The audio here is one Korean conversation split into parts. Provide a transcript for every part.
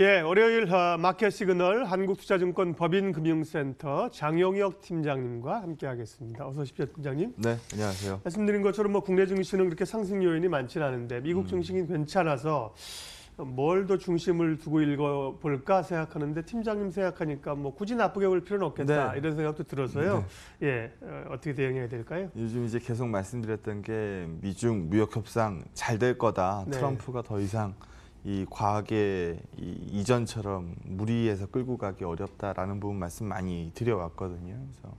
예, 월요일 어, 마켓 시그널 한국투자증권 법인금융센터 장영혁 팀장님과 함께하겠습니다. 어서 오십시오, 팀장님. 네, 안녕하세요. 말씀드린 것처럼 뭐 국내 증시는 그렇게 상승 요인이 많지는 않은데 미국 음. 증시는 음. 괜찮아서 뭘 더 중심을 두고 읽어볼까 생각하는데 팀장님 생각하니까 뭐 굳이 나쁘게 볼 필요는 없겠다 네. 이런 생각도 들어서요. 네. 예, 어, 어떻게 대응해야 될까요? 요즘 이제 계속 말씀드렸던 게 미중 무역 협상 잘 될 거다. 네. 트럼프가 더 이상 이 과학의 이 이전처럼 무리해서 끌고 가기 어렵다라는 부분 말씀 많이 드려왔거든요. 그래서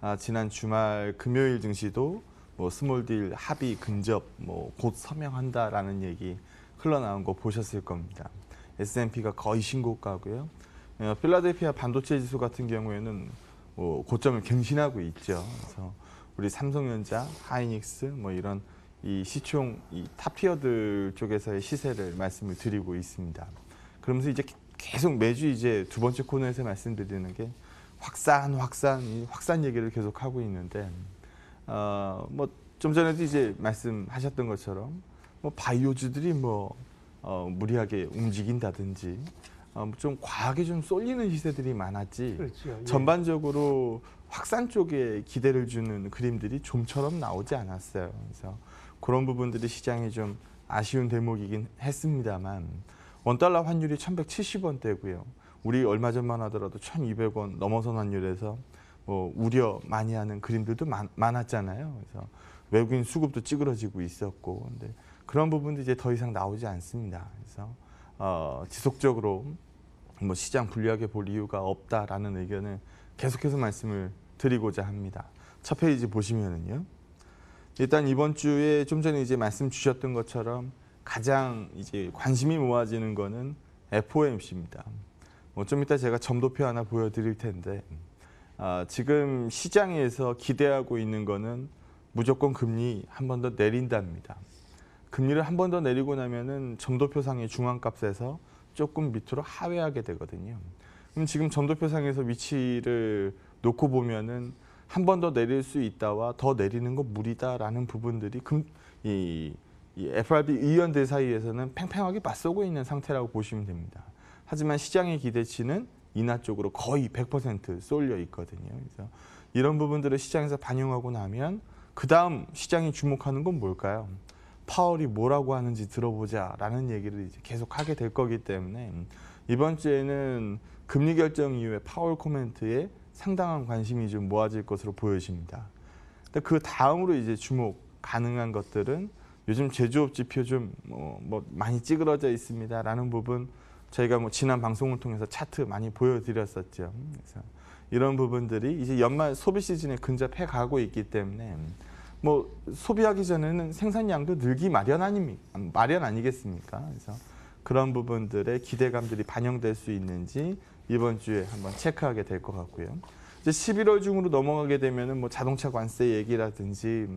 아, 지난 주말 금요일 증시도 뭐 스몰딜 합의 근접 뭐 곧 서명한다라는 얘기 흘러나온 거 보셨을 겁니다. S&P가 거의 신고가고요. 어, 필라델피아 반도체 지수 같은 경우에는 뭐 고점을 갱신하고 있죠. 그래서 우리 삼성전자, 하이닉스 뭐 이런 이 시총 이 탑티어들 쪽에서의 시세를 말씀을 드리고 있습니다. 그러면서 이제 계속 매주 이제 두 번째 코너에서 말씀드리는 게 확산, 확산, 확산 얘기를 계속 하고 있는데 어, 뭐 좀 전에도 이제 말씀하셨던 것처럼 뭐 바이오주들이 뭐 어, 무리하게 움직인다든지 어, 뭐 좀 과하게 좀 쏠리는 시세들이 많았지 그렇죠. 예. 전반적으로 확산 쪽에 기대를 주는 그림들이 좀처럼 나오지 않았어요. 그래서 그런 부분들이 시장이 좀 아쉬운 대목이긴 했습니다만 원달러 환율이 1170원대고요. 우리 얼마 전만 하더라도 1200원 넘어선 환율에서 뭐 우려 많이 하는 그림들도 많, 았잖아요 그래서 외국인 수급도 찌그러지고 있었고 근데 그런 부분도 이제 더 이상 나오지 않습니다. 그래서 어, 지속적으로 뭐 시장 불리하게 볼 이유가 없다라는 의견을 계속해서 말씀을 드리고자 합니다. 첫 페이지 보시면은요. 일단 이번 주에 좀 전에 이제 말씀 주셨던 것처럼 가장 이제 관심이 모아지는 거는 FOMC입니다. 뭐좀 이따 제가 점도표 하나 보여드릴 텐데 아, 지금 시장에서 기대하고 있는 거는 무조건 금리 한 번 더 내린답니다. 금리를 한 번 더 내리고 나면은 점도표상의 중앙값에서 조금 밑으로 하회하게 되거든요. 그럼 지금 점도표상에서 위치를 놓고 보면은 한번더 내릴 수 있다와 더 내리는 건 무리다라는 부분들이 금, 이, 이 FRB 의원들 사이에서는 팽팽하게 맞서고 있는 상태라고 보시면 됩니다. 하지만 시장의 기대치는 인하 쪽으로 거의 100% 쏠려 있거든요. 그래서 이런 부분들을 시장에서 반영하고 나면 그 다음 시장이 주목하는 건 뭘까요? 파월이 뭐라고 하는지 들어보자라는 얘기를 이제 계속 하게 될 거기 때문에 이번 주에는 금리 결정 이후에 파월 코멘트에 상당한 관심이 좀 모아질 것으로 보여집니다. 그 다음으로 이제 주목 가능한 것들은 요즘 제조업 지표 좀뭐 뭐 많이 찌그러져 있습니다라는 부분 저희가 뭐 지난 방송을 통해서 차트 많이 보여드렸었죠. 그래서 이런 부분들이 이제 연말 소비 시즌에 근접해 가고 있기 때문에 뭐 소비하기 전에는 생산량도 늘기 마련 아닙니까? 마련 아니겠습니까? 그래서 그런 부분들의 기대감들이 반영될 수 있는지 이번 주에 한번 체크하게 될 것 같고요. 이제 11월 중으로 넘어가게 되면은 뭐 자동차 관세 얘기라든지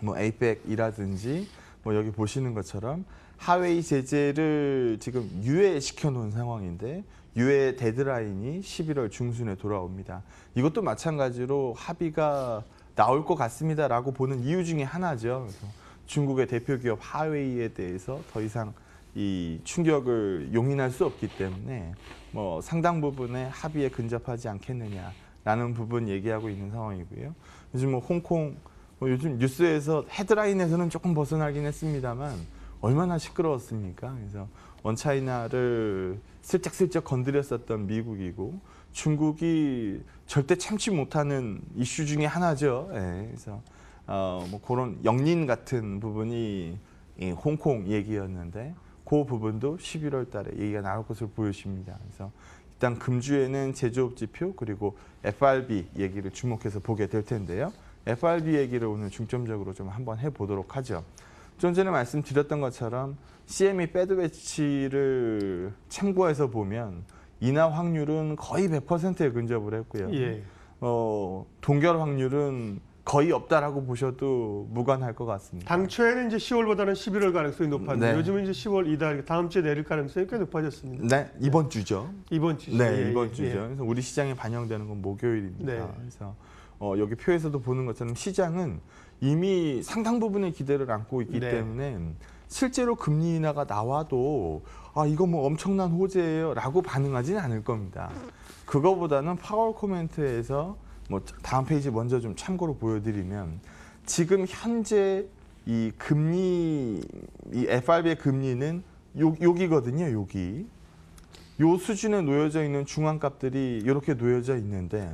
뭐 에이펙이라든지 뭐 여기 보시는 것처럼 하웨이 제재를 지금 유예시켜 놓은 상황인데 유예 데드라인이 11월 중순에 돌아옵니다. 이것도 마찬가지로 합의가 나올 것 같습니다라고 보는 이유 중에 하나죠. 그래서 중국의 대표 기업 하웨이에 대해서 더 이상 이 충격을 용인할 수 없기 때문에 뭐 상당 부분의 합의에 근접하지 않겠느냐라는 부분 얘기하고 있는 상황이고요. 요즘 뭐 홍콩 뭐 요즘 뉴스에서 헤드라인에서는 조금 벗어나긴 했습니다만 얼마나 시끄러웠습니까? 그래서 원차이나를 슬쩍슬쩍 건드렸었던 미국이고 중국이 절대 참지 못하는 이슈 중에 하나죠. 예, 그래서 어뭐 그런 영린 같은 부분이 이 홍콩 얘기였는데 그 부분도 11월 달에 얘기가 나올 것으로 보여집니다. 그래서 일단 금주에는 제조업 지표 그리고 FRB 얘기를 주목해서 보게 될 텐데요. FRB 얘기를 오늘 중점적으로 좀 한번 해보도록 하죠. 좀 전에 말씀드렸던 것처럼 CME 패드 배치를 참고해서 보면 인하 확률은 거의 100%에 근접을 했고요. 예. 어, 동결 확률은 거의 없다라고 보셔도 무관할 것 같습니다. 당초에는 이제 10월보다는 11월 가능성이 높았는데 네. 요즘은 이제 10월 이달 다음 주에 내릴 가능성이 꽤 높아졌습니다. 네, 이번 주죠. 이번 주죠. 네, 예, 예 이번 예, 주죠. 예. 그래서 우리 시장에 반영되는 건 목요일입니다. 네. 그래서 어, 여기 표에서도 보는 것처럼 시장은 이미 상당 부분의 기대를 안고 있기 네. 때문에 실제로 금리 인하가 나와도 아 이거 뭐 엄청난 호재예요라고 반응하지는 않을 겁니다. 그거보다는 파월 코멘트에서 뭐 다음 페이지 먼저 좀 참고로 보여드리면 지금 현재 이 금리 이 FRB의 금리는 요, 여기거든요. 여기 요 수준에 놓여져 있는 중앙값들이 이렇게 놓여져 있는데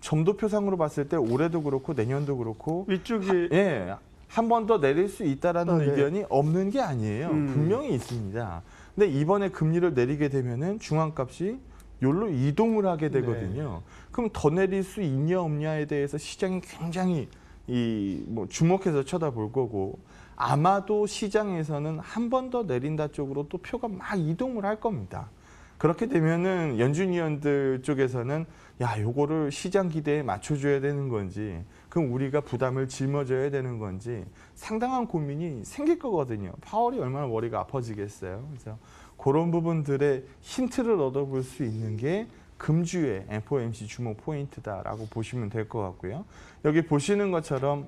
점도표상으로 봤을 때 올해도 그렇고 내년도 그렇고 위쪽이 하, 예. 한 번 더 내릴 수 있다라는 아, 네. 의견이 없는 게 아니에요. 음. 분명히 있습니다. 근데 이번에 금리를 내리게 되면은 중앙값이 열로 이동을 하게 네. 되거든요. 네. 그럼 더 내릴 수 있냐 없냐에 대해서 시장이 굉장히 이 뭐 주목해서 쳐다볼 거고 아마도 시장에서는 한 번 더 내린다 쪽으로 또 표가 막 이동을 할 겁니다. 그렇게 되면은 연준위원들 쪽에서는 야 요거를 시장 기대에 맞춰줘야 되는 건지 그럼 우리가 부담을 짊어져야 되는 건지 상당한 고민이 생길 거거든요. 파월이 얼마나 머리가 아파지겠어요. 그래서 그런 부분들의 힌트를 얻어볼 수 있는 게 금주의 M4MC 주목 포인트다라고 보시면 될 것 같고요. 여기 보시는 것처럼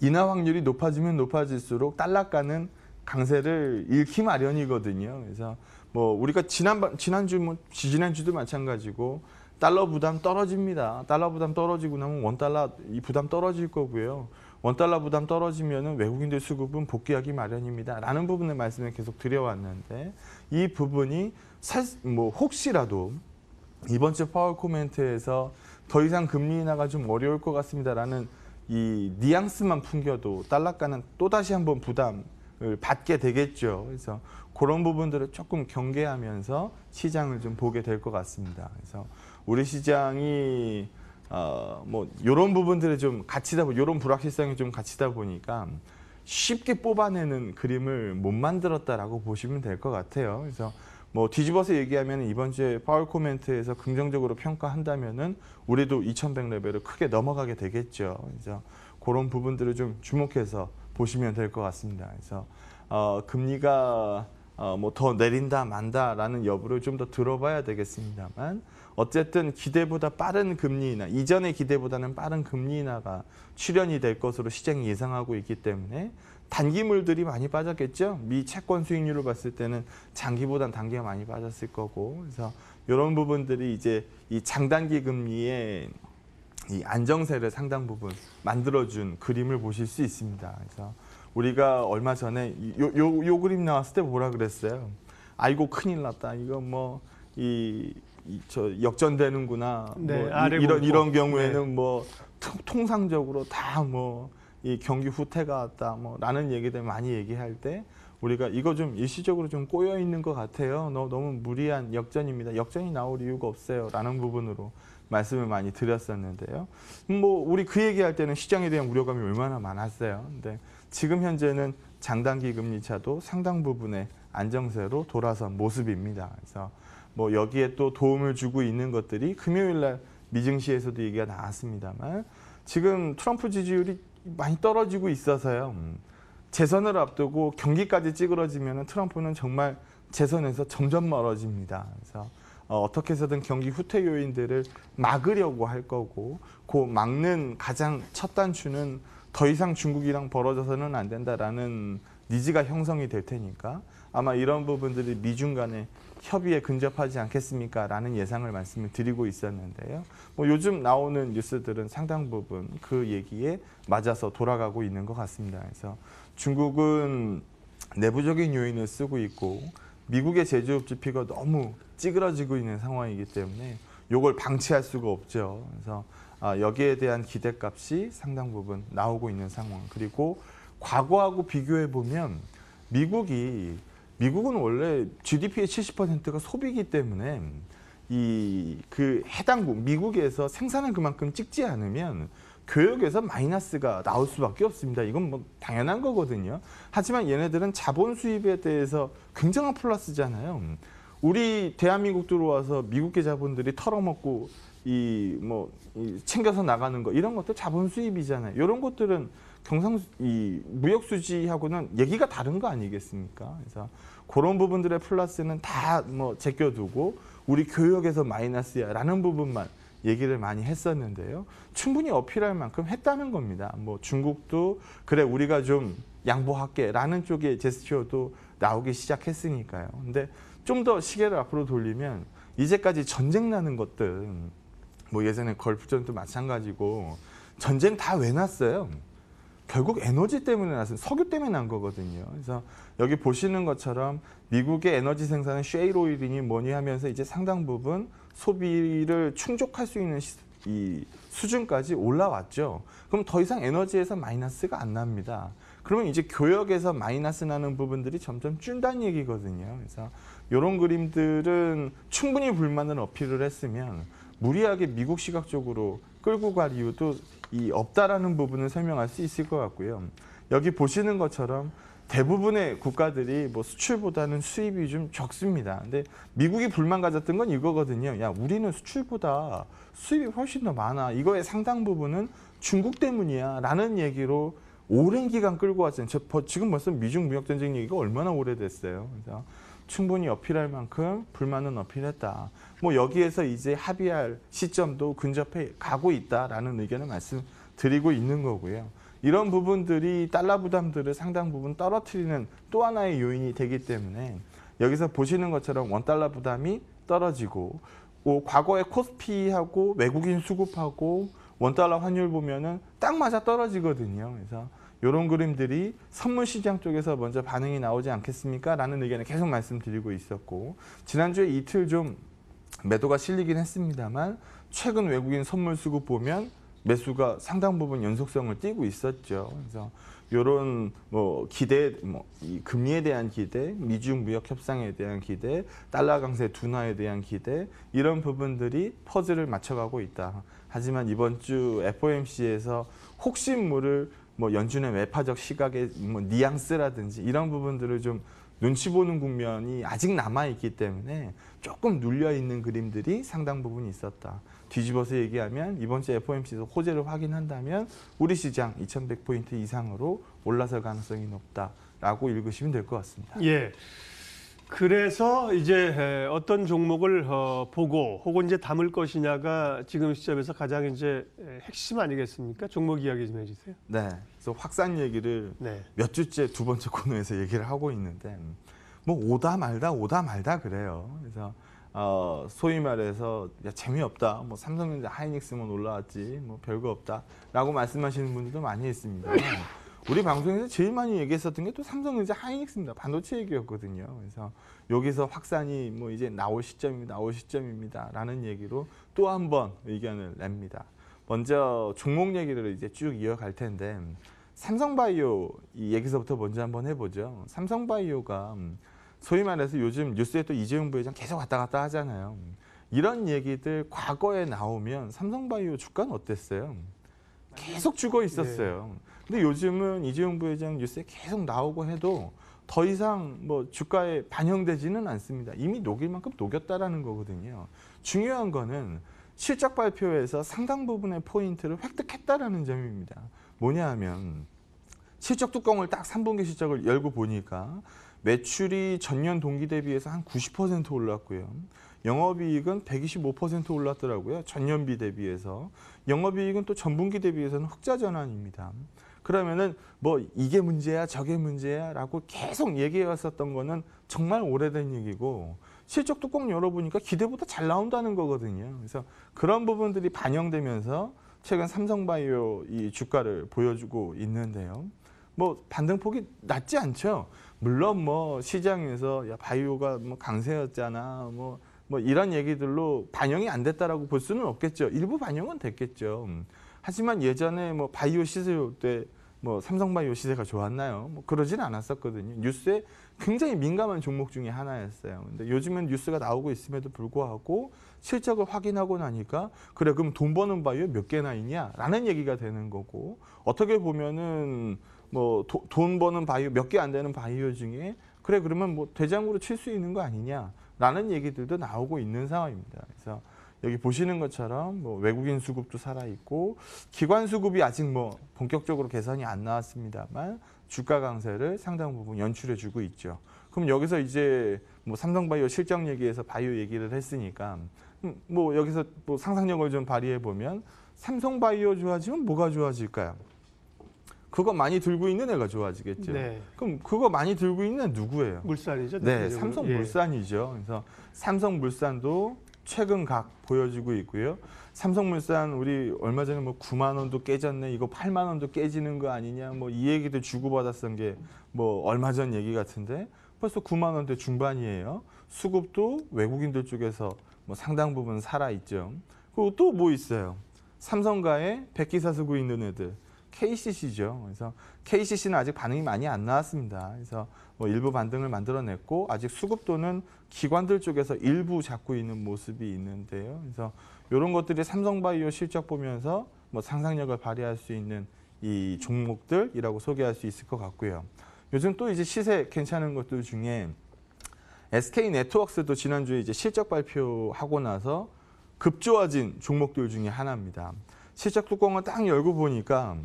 인하 확률이 높아지면 높아질수록 달러가는 강세를 잃기 마련이거든요. 그래서 뭐 우리가 지난 지난주 뭐 지난주도 마찬가지고 달러 부담 떨어집니다. 달러 부담 떨어지고 나면 원 달러 이 부담 떨어질 거고요. 원달러 부담 떨어지면 외국인들 수급은 복귀하기 마련입니다. 라는 부분의 말씀을 계속 드려왔는데 이 부분이 사, 뭐 혹시라도 이번 주 파월 코멘트에서 더 이상 금리 인하가 좀 어려울 것 같습니다라는 이 뉘앙스만 풍겨도 달러가는 또다시 한번 부담을 받게 되겠죠. 그래서 그런 부분들을 조금 경계하면서 시장을 좀 보게 될 것 같습니다. 그래서 우리 시장이 어뭐 요런 부분들이 좀같이다요런 뭐, 불확실성이 좀같이다 보니까 쉽게 뽑아내는 그림을 못 만들었다라고 보시면 될 것 같아요. 그래서 뭐 뒤집어서 얘기하면 이번 주에 파울 코멘트에서 긍정적으로 평가한다면은 우리도 2,100 레벨을 크게 넘어가게 되겠죠. 그래서 그런 부분들을 좀 주목해서 보시면 될 것 같습니다. 그래서 어 금리가 어뭐더 내린다 만다라는 여부를 좀 더 들어봐야 되겠습니다만. 어쨌든 기대보다 빠른 금리 인하, 이전의 기대보다는 빠른 금리 인하가 출연이될 것으로 시장 이 예상하고 있기 때문에 단기물들이 많이 빠졌겠죠. 미 채권 수익률을 봤을 때는 장기보단 단기가 많이 빠졌을 거고 그래서 이런 부분들이 이제 이 장단기 금리의 이 안정세를 상당 부분 만들어준 그림을 보실 수 있습니다. 그래서 우리가 얼마 전에 요, 요, 요 그림 나왔을 때 뭐라 그랬어요? 아이고 큰일 났다. 이거 뭐이 저 역전되는구나. 뭐 네, 뭐 이, 런 이런 경우에는 네. 뭐 통상적으로 다 뭐 이 경기 후퇴가 왔다 뭐라는 얘기들 많이 얘기할 때 우리가 이거 좀 일시적으로 좀 꼬여 있는 것 같아요. 너, 너무 무리한 역전입니다. 역전이 나올 이유가 없어요라는 부분으로 말씀을 많이 드렸었는데요. 음, 뭐 우리 그 얘기할 때는 시장에 대한 우려감이 얼마나 많았어요. 근데 지금 현재는 장단기 금리 차도 상당 부분의 안정세로 돌아선 모습입니다. 그래서 뭐 여기에 또 도움을 주고 있는 것들이 금요일 날 미증시에서도 얘기가 나왔습니다만 지금 트럼프 지지율이 많이 떨어지고 있어서요. 음, 재선을 앞두고 경기까지 찌그러지면 트럼프는 정말 재선에서 점점 멀어집니다. 그래서 어, 어떻게 해서든 경기 후퇴 요인들을 막으려고 할 거고 그 막는 가장 첫 단추는 더 이상 중국이랑 벌어져서는 안 된다라는 니즈가 형성이 될 테니까 아마 이런 부분들이 미중 간에 협의에 근접하지 않겠습니까? 라는 예상을 말씀을 드리고 있었는데요. 뭐 요즘 나오는 뉴스들은 상당 부분 그 얘기에 맞아서 돌아가고 있는 것 같습니다. 그래서 중국은 내부적인 요인을 쓰고 있고 미국의 제조업 지표가 너무 찌그러지고 있는 상황이기 때문에 이걸 방치할 수가 없죠. 그래서 아, 여기에 대한 기대값이 상당 부분 나오고 있는 상황. 그리고 과거하고 비교해 보면 미국이 미국은 원래 GDP의 70%가 소비기 때문에 이 그 해당국 미국에서 생산을 그만큼 찍지 않으면 교육에서 마이너스가 나올 수밖에 없습니다. 이건 뭐 당연한 거거든요. 하지만 얘네들은 자본 수입에 대해서 굉장한 플러스잖아요. 우리 대한민국 들어와서 미국계 자본들이 털어먹고 이 뭐 챙겨서 나가는 거 이런 것도 자본 수입이잖아요. 이런 것들은 경상 이 무역 수지하고는 얘기가 다른 거 아니겠습니까? 그래서 그런 부분들의 플러스는 다 뭐 제껴두고 우리 교역에서 마이너스야라는 부분만 얘기를 많이 했었는데요. 충분히 어필할 만큼 했다는 겁니다. 뭐 중국도 그래 우리가 좀 양보할게라는 쪽의 제스처도 나오기 시작했으니까요. 근데 좀 더 시계를 앞으로 돌리면 이제까지 전쟁 나는 것들 뭐 예전에 걸프전도 마찬가지고 전쟁 다 왜 났어요? 결국 에너지 때문에 나서 석유 때문에 난 거거든요. 그래서 여기 보시는 것처럼 미국의 에너지 생산은 쉐일 오일이니 뭐니 하면서 이제 상당 부분 소비를 충족할 수 있는 이 수준까지 올라왔죠. 그럼 더 이상 에너지에서 마이너스가 안 납니다. 그러면 이제 교역에서 마이너스 나는 부분들이 점점 줄단 얘기거든요. 그래서 이런 그림들은 충분히 불만을 어필을 했으면 무리하게 미국 시각 적으로 끌고 갈 이유도 이 없다라는 부분을 설명할 수 있을 것 같고요. 여기 보시는 것처럼 대부분의 국가들이 뭐 수출보다는 수입이 좀 적습니다. 근데 미국이 불만 가졌던 건 이거거든요. 야, 우리는 수출보다 수입이 훨씬 더 많아. 이거의 상당 부분은 중국 때문이야. 라는 얘기로 오랜 기간 끌고 왔어요. 저, 지금 벌써 미중 무역 전쟁 얘기가 얼마나 오래됐어요. 그래서 충분히 어필할 만큼 불만은 어필했다. 뭐 여기에서 이제 합의할 시점도 근접해 가고 있다라는 의견을 말씀드리고 있는 거고요. 이런 부분들이 달러 부담들을 상당 부분 떨어뜨리는 또 하나의 요인이 되기 때문에 여기서 보시는 것처럼 원달러 부담이 떨어지고 뭐 과거에 코스피하고 외국인 수급하고 원달러 환율 보면은 딱 맞아 떨어지거든요. 그래서 이런 그림들이 선물시장 쪽에서 먼저 반응이 나오지 않겠습니까? 라는 의견을 계속 말씀드리고 있었고 지난주에 이틀 좀 매도가 실리긴 했습니다만 최근 외국인 선물 수급 보면 매수가 상당 부분 연속성을 띠고 있었죠. 그래서 이런 뭐 기대, 뭐 금리에 대한 기대, 미중 무역 협상에 대한 기대, 달러 강세 둔화에 대한 기대 이런 부분들이 퍼즐을 맞춰가고 있다. 하지만 이번 주 FOMC에서 혹시 모를 뭐 연준의 외파적 시각의 뭐 뉘앙스라든지 이런 부분들을 좀 눈치 보는 국면이 아직 남아있기 때문에 조금 눌려있는 그림들이 상당 부분 이 있었다. 뒤집어서 얘기하면 이번 주 FOMC에서 호재를 확인한다면 우리 시장 2100포인트 이상으로 올라설 가능성이 높다라고 읽으시면 될 것 같습니다. 예. 그래서 이제 어떤 종목을 어, 보고 혹은 이제 담을 것이냐가 지금 시점에서 가장 이제 핵심 아니겠습니까? 종목 이야기 좀 해주세요. 네. 그래서 확산 얘기를 네. 몇 주째 두 번째 코너에서 얘기를 하고 있는데 뭐 오다 말다 오다 말다 그래요. 그래서 어, 소위 말해서 야, 재미없다. 뭐 삼성전자 하이닉스만 올라왔지 뭐, 뭐 별거 없다라고 말씀하시는 분들도 많이 있습니다. 우리 방송에서 제일 많이 얘기했었던 게 또 삼성전자 하이닉스입니다. 반도체 얘기였거든요. 그래서 여기서 확산이 뭐 이제 나올 시점입니다. 나올 시점입니다. 라는 얘기로 또 한 번 의견을 냅니다. 먼저 종목 얘기를 이제 쭉 이어갈 텐데 삼성바이오 이 얘기서부터 먼저 한 번 해보죠. 삼성바이오가 소위 말해서 요즘 뉴스에 또 이재용 부회장 계속 왔다 갔다 하잖아요. 이런 얘기들 과거에 나오면 삼성바이오 주가는 어땠어요? 계속 죽어 예. 있었어요. 네. 근데 요즘은 이재용 부회장 뉴스에 계속 나오고 해도 더 이상 뭐 주가에 반영되지는 않습니다. 이미 녹일 만큼 녹였다라는 거거든요. 중요한 거는 실적 발표에서 상당 부분의 포인트를 획득했다라는 점입니다. 뭐냐 하면 실적 뚜껑을 딱 3분기 실적을 열고 보니까 매출이 전년 동기 대비해서 한 90% 올랐고요. 영업이익은 125% 올랐더라고요. 전년비 대비해서. 영업이익은 또 전분기 대비해서는 흑자 전환입니다. 그러면은 뭐 이게 문제야 저게 문제야 라고 계속 얘기해 왔었던 거는 정말 오래된 얘기고 실적도 꼭 열어보니까 기대보다 잘 나온다는 거거든요. 그래서 그런 부분들이 반영되면서 최근 삼성바이오 이 주가를 보여주고 있는데요. 뭐 반등폭이 낮지 않죠. 물론 뭐 시장에서 야 바이오가 뭐 강세였잖아. 뭐뭐 이런 얘기들로 반영이 안 됐다라고 볼 수는 없겠죠. 일부 반영은 됐겠죠. 음. 하지만 예전에 뭐 바이오 시세 때 뭐 삼성 바이오 시세가 좋았나요? 뭐 그러진 않았었거든요. 뉴스에 굉장히 민감한 종목 중에 하나였어요. 근데 요즘은 뉴스가 나오고 있음에도 불구하고 실적을 확인하고 나니까 그래 그럼 돈 버는 바이오 몇 개나 있냐라는 얘기가 되는 거고 어떻게 보면은 뭐 돈 버는 바이오 몇 개 안 되는 바이오 중에 그래 그러면 뭐 대장으로 칠 수 있는 거 아니냐 라는 얘기들도 나오고 있는 상황입니다. 그래서 여기 보시는 것처럼 뭐 외국인 수급도 살아있고 기관 수급이 아직 뭐 본격적으로 개선이 안 나왔습니다만 주가 강세를 상당 부분 연출해주고 있죠. 그럼 여기서 이제 뭐 삼성바이오 실적 얘기에서 바이오 얘기를 했으니까 음, 뭐 여기서 뭐 상상력을 좀 발휘해 보면 삼성바이오 좋아지면 뭐가 좋아질까요? 그거 많이 들고 있는 애가 좋아지겠죠. 네. 그럼 그거 많이 들고 있는 누구예요? 물산이죠. 네, 삼성 예. 물산이죠. 그래서 삼성 물산도 최근 각 보여지고 있고요. 삼성물산 우리 얼마 전에 뭐 9만 원도 깨졌네, 이거 8만 원도 깨지는 거 아니냐, 뭐 이 얘기도 주고받았던 게 뭐 얼마 전 얘기 같은데 벌써 9만 원대 중반이에요. 수급도 외국인들 쪽에서 뭐 상당 부분 살아 있죠. 그리고 또 뭐 있어요? 삼성가에 백기사쓰고 있는 애들. KCC죠. 그래서 KCC는 아직 반응이 많이 안 나왔습니다. 그래서 뭐 일부 반등을 만들어냈고 아직 수급도는 기관들 쪽에서 일부 잡고 있는 모습이 있는데요. 그래서 이런 것들이 삼성바이오 실적 보면서 뭐 상상력을 발휘할 수 있는 이 종목들이라고 소개할 수 있을 것 같고요. 요즘 또 이제 시세 괜찮은 것들 중에 SK 네트워크도 지난주에 이제 실적 발표하고 나서 급조아진 종목들 중에 하나입니다. 실적 뚜껑을 딱 열고 보니까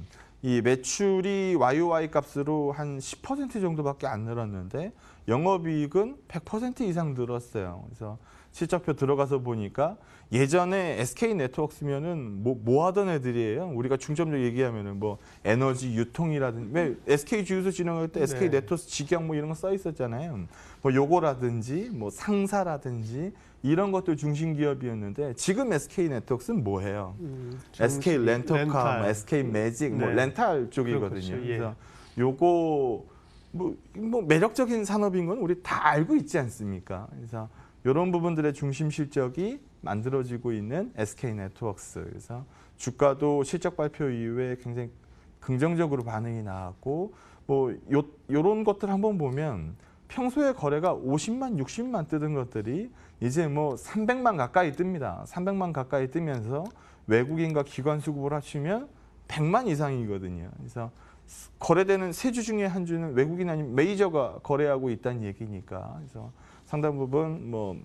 이 매출이 YOY 값으로 한 10% 정도밖에 안 늘었는데 영업이익은 100% 이상 늘었어요. 그래서 실적표 들어가서 보니까 예전에 SK 네트워크면은 뭐, 뭐 하던 애들이에요. 우리가 중점적 으로 얘기하면은 뭐 에너지 유통이라든지 왜 SK 주유소 진행할 때 SK 네. 네트워크 직영 뭐 이런 거 써 있었잖아요. 뭐 요거라든지 뭐 상사라든지 이런 것들 중심 기업이었는데 지금 SK 네트워크는 뭐해요? 음, SK 렌터카, 렌탈. 뭐 SK 예. 매직, 뭐 네. 뭐 렌탈 그렇죠. 쪽이거든요. 그렇군요. 예. 그래서 요거 뭐, 뭐 매력적인 산업인 건 우리 다 알고 있지 않습니까? 그래서 이런 부분들의 중심 실적이 만들어지고 있는 SK 네트워크스. 그래서 주가도 실적 발표 이후에 굉장히 긍정적으로 반응이 나왔고 뭐 요, 요런 것들 한번 보면 평소에 거래가 50만, 60만 뜨던 것들이 이제 뭐 300만 가까이 뜹니다. 300만 가까이 뜨면서 외국인과 기관 수급을 하시면 100만 이상이거든요. 그래서 거래되는 세 주 중에 한 주는 외국인 아니면 메이저가 거래하고 있다는 얘기니까 그래서 상당 부분 뭐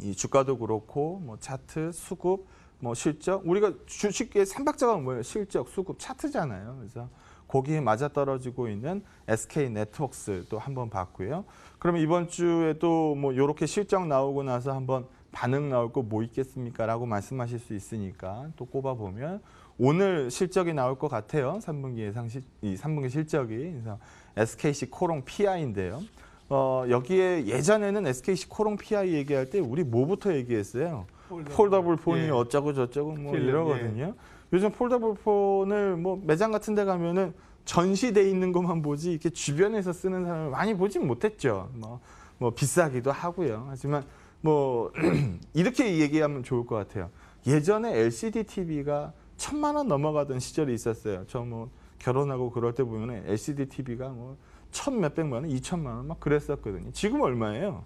이 주가도 그렇고 뭐 차트 수급 뭐 실적 우리가 주식의 삼박자가 뭐예요? 실적 수급 차트잖아요. 그래서 거기 맞아떨어지고 있는 SK 네트웍스도 한번 봤고요. 그러면 이번 주에도 뭐 이렇게 실적 나오고 나서 한번 반응 나올 거 뭐 있겠습니까? 라고 말씀하실 수 있으니까 또 꼽아보면 오늘 실적이 나올 것 같아요. 3분기 예상 시, 3분기 실적이. 그래서 SKC 코롱 PI인데요. 어, 여기에 예전에는 SKC 코롱 PI 얘기할 때 우리 뭐부터 얘기했어요? 폴더블 폰이 예. 어쩌고 저쩌고 뭐 필름, 예. 이러거든요. 예. 요즘 폴더블 폰을 뭐 매장 같은 데 가면은 전시돼 있는 것만 보지 이렇게 주변에서 쓰는 사람을 많이 보진 못했죠. 뭐, 뭐 비싸기도 하고요. 하지만 뭐 이렇게 얘기하면 좋을 것 같아요. 예전에 LCD TV가 천만 원 넘어가던 시절이 있었어요. 저 뭐 결혼하고 그럴 때 보면은 LCD TV가 뭐 천 몇백만 원, 이천만 원 막 그랬었거든요. 지금 얼마예요?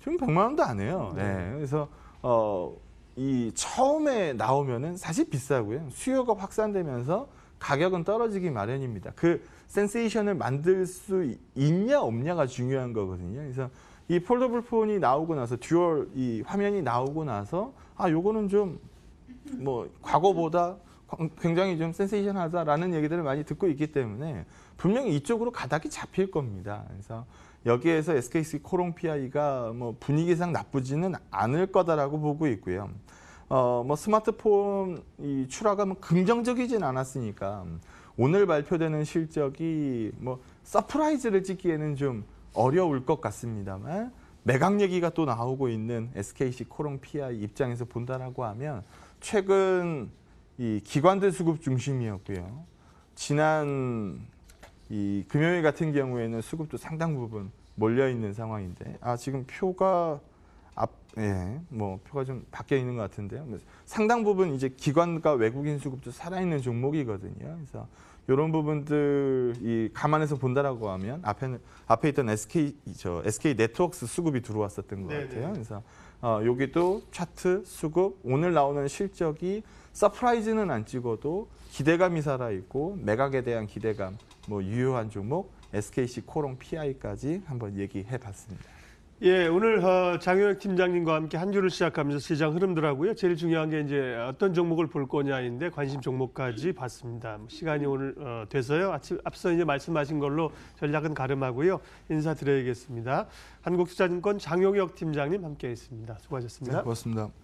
지금 백만 원도 안 해요. 네. 네. 그래서 어이 처음에 나오면은 사실 비싸고요. 수요가 확산되면서 가격은 떨어지기 마련입니다. 그 센세이션을 만들 수 있냐 없냐가 중요한 거거든요. 그래서 이 폴더블 폰이 나오고 나서 듀얼 이 화면이 나오고 나서 아 요거는 좀 뭐 과거보다 굉장히 좀 센세이션하다라는 얘기들을 많이 듣고 있기 때문에 분명히 이쪽으로 가닥이 잡힐 겁니다. 그래서 여기에서 SKC 코롱 PI가 뭐 분위기상 나쁘지는 않을 거다라고 보고 있고요. 어, 뭐 스마트폰 이 출하가 뭐 긍정적이진 않았으니까 오늘 발표되는 실적이 뭐 서프라이즈를 찍기에는 좀 어려울 것 같습니다만 매각 얘기가 또 나오고 있는 SKC 코롱 PI 입장에서 본다라고 하면 최근 이 기관들 수급 중심이었고요. 지난 이 금요일 같은 경우에는 수급도 상당 부분 몰려 있는 상황인데 아 지금 표가 앞예뭐 표가 좀 바뀌어 있는 것 같은데요. 그래서 상당 부분 이제 기관과 외국인 수급도 살아 있는 종목이거든요. 그래서 이런 부분들 이 감안해서 본다라고 하면 앞에 앞에 있던 SK 저 SK 네트워크 수급이 들어왔었던 것 네네. 같아요. 그래서 어, 여기도 차트 수급 오늘 나오는 실적이 서프라이즈는 안 찍어도 기대감이 살아 있고 매각에 대한 기대감 뭐 유효한 종목 SKC 코롱 PI까지 한번 얘기해 봤습니다. 예, 오늘 어, 장효혁 팀장님과 함께 한 주를 시작하면서 시장 흐름들하고요. 제일 중요한 게 이제 어떤 종목을 볼 거냐인데 관심 종목까지 봤습니다. 뭐 시간이 오늘 어, 돼서요. 아침 앞서 이제 말씀하신 걸로 전략은 가름하고요. 인사드려야겠습니다. 한국투자증권 장효혁 팀장님 함께했습니다. 수고하셨습니다. 네, 고맙습니다.